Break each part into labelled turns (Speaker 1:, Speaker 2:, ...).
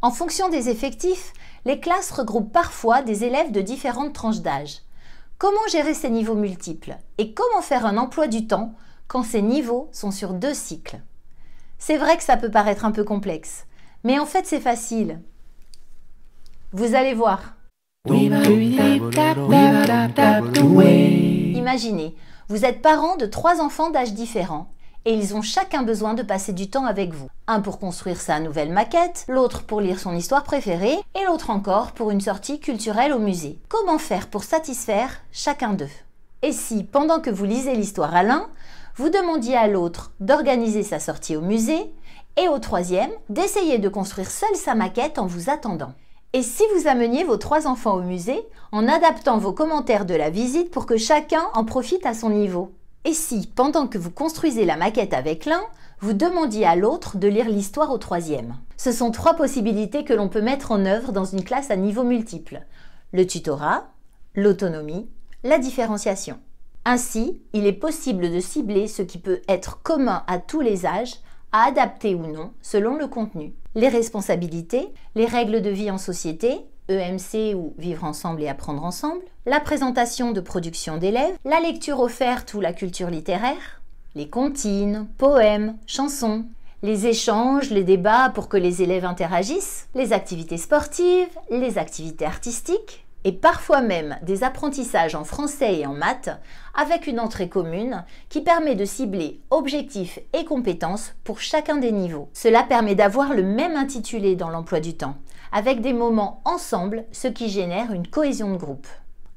Speaker 1: En fonction des effectifs, les classes regroupent parfois des élèves de différentes tranches d'âge. Comment gérer ces niveaux multiples et comment faire un emploi du temps quand ces niveaux sont sur deux cycles C'est vrai que ça peut paraître un peu complexe, mais en fait c'est facile. Vous allez voir. Imaginez, vous êtes parent de trois enfants d'âge différents et ils ont chacun besoin de passer du temps avec vous. Un pour construire sa nouvelle maquette, l'autre pour lire son histoire préférée et l'autre encore pour une sortie culturelle au musée. Comment faire pour satisfaire chacun d'eux Et si, pendant que vous lisez l'histoire à l'un, vous demandiez à l'autre d'organiser sa sortie au musée et au troisième d'essayer de construire seul sa maquette en vous attendant. Et si vous ameniez vos trois enfants au musée en adaptant vos commentaires de la visite pour que chacun en profite à son niveau et si, pendant que vous construisez la maquette avec l'un, vous demandiez à l'autre de lire l'histoire au troisième Ce sont trois possibilités que l'on peut mettre en œuvre dans une classe à niveau multiple. Le tutorat, l'autonomie, la différenciation. Ainsi, il est possible de cibler ce qui peut être commun à tous les âges, à adapter ou non selon le contenu, les responsabilités, les règles de vie en société, EMC ou Vivre ensemble et apprendre ensemble, la présentation de production d'élèves, la lecture offerte ou la culture littéraire, les comptines, poèmes, chansons, les échanges, les débats pour que les élèves interagissent, les activités sportives, les activités artistiques, et parfois même des apprentissages en français et en maths avec une entrée commune qui permet de cibler objectifs et compétences pour chacun des niveaux. Cela permet d'avoir le même intitulé dans l'emploi du temps, avec des moments ensemble, ce qui génère une cohésion de groupe.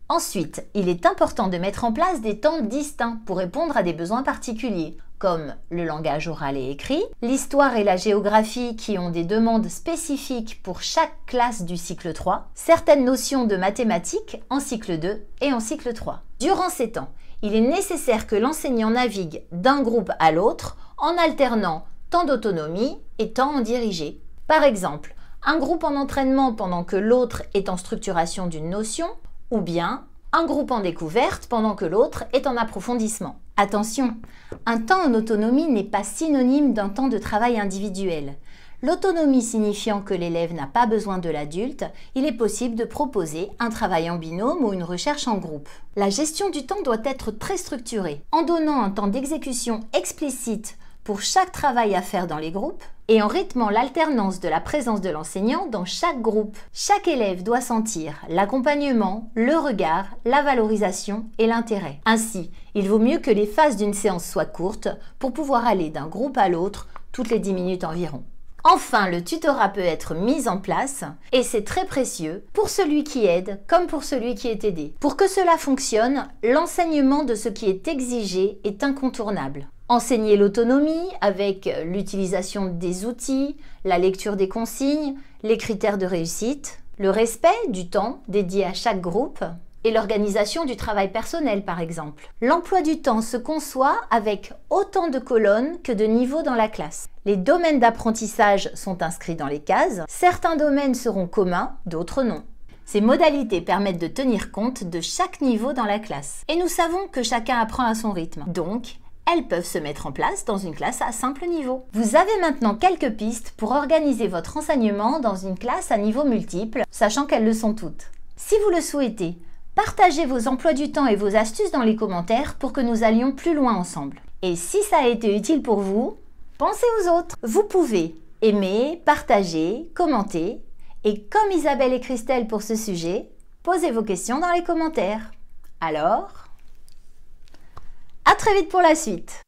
Speaker 1: Ensuite, il est important de mettre en place des temps distincts pour répondre à des besoins particuliers comme le langage oral et écrit, l'histoire et la géographie qui ont des demandes spécifiques pour chaque classe du cycle 3, certaines notions de mathématiques en cycle 2 et en cycle 3. Durant ces temps, il est nécessaire que l'enseignant navigue d'un groupe à l'autre en alternant temps d'autonomie et temps en dirigé. Par exemple, un groupe en entraînement pendant que l'autre est en structuration d'une notion, ou bien un groupe en découverte pendant que l'autre est en approfondissement. Attention, un temps en autonomie n'est pas synonyme d'un temps de travail individuel. L'autonomie signifiant que l'élève n'a pas besoin de l'adulte, il est possible de proposer un travail en binôme ou une recherche en groupe. La gestion du temps doit être très structurée. En donnant un temps d'exécution explicite pour chaque travail à faire dans les groupes et en rythmant l'alternance de la présence de l'enseignant dans chaque groupe. Chaque élève doit sentir l'accompagnement, le regard, la valorisation et l'intérêt. Ainsi, il vaut mieux que les phases d'une séance soient courtes pour pouvoir aller d'un groupe à l'autre toutes les 10 minutes environ. Enfin, le tutorat peut être mis en place et c'est très précieux pour celui qui aide comme pour celui qui est aidé. Pour que cela fonctionne, l'enseignement de ce qui est exigé est incontournable enseigner l'autonomie avec l'utilisation des outils, la lecture des consignes, les critères de réussite, le respect du temps dédié à chaque groupe et l'organisation du travail personnel par exemple. L'emploi du temps se conçoit avec autant de colonnes que de niveaux dans la classe. Les domaines d'apprentissage sont inscrits dans les cases, certains domaines seront communs, d'autres non. Ces modalités permettent de tenir compte de chaque niveau dans la classe. Et nous savons que chacun apprend à son rythme. Donc, elles peuvent se mettre en place dans une classe à simple niveau. Vous avez maintenant quelques pistes pour organiser votre enseignement dans une classe à niveau multiple, sachant qu'elles le sont toutes. Si vous le souhaitez, partagez vos emplois du temps et vos astuces dans les commentaires pour que nous allions plus loin ensemble. Et si ça a été utile pour vous, pensez aux autres. Vous pouvez aimer, partager, commenter, et comme Isabelle et Christelle pour ce sujet, posez vos questions dans les commentaires. Alors très vite pour la suite.